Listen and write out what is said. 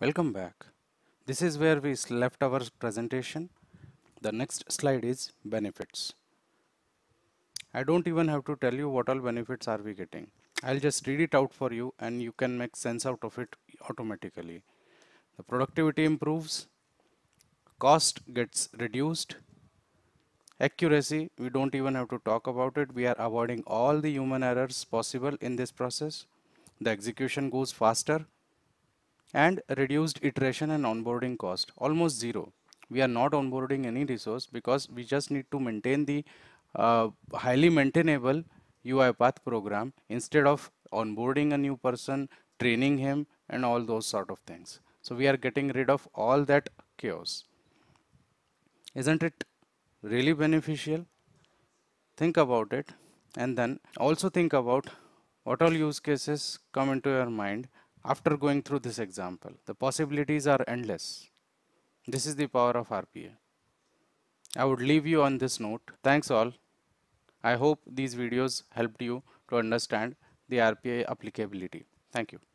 Welcome back. This is where we left our presentation. The next slide is benefits. I don't even have to tell you what all benefits are we getting. I'll just read it out for you and you can make sense out of it automatically. The productivity improves, cost gets reduced, accuracy, we don't even have to talk about it. We are avoiding all the human errors possible in this process. The execution goes faster and reduced iteration and onboarding cost almost zero we are not onboarding any resource because we just need to maintain the uh, highly maintainable UiPath program instead of onboarding a new person training him and all those sort of things so we are getting rid of all that chaos isn't it really beneficial think about it and then also think about what all use cases come into your mind after going through this example. The possibilities are endless. This is the power of RPA. I would leave you on this note. Thanks all. I hope these videos helped you to understand the RPA applicability. Thank you.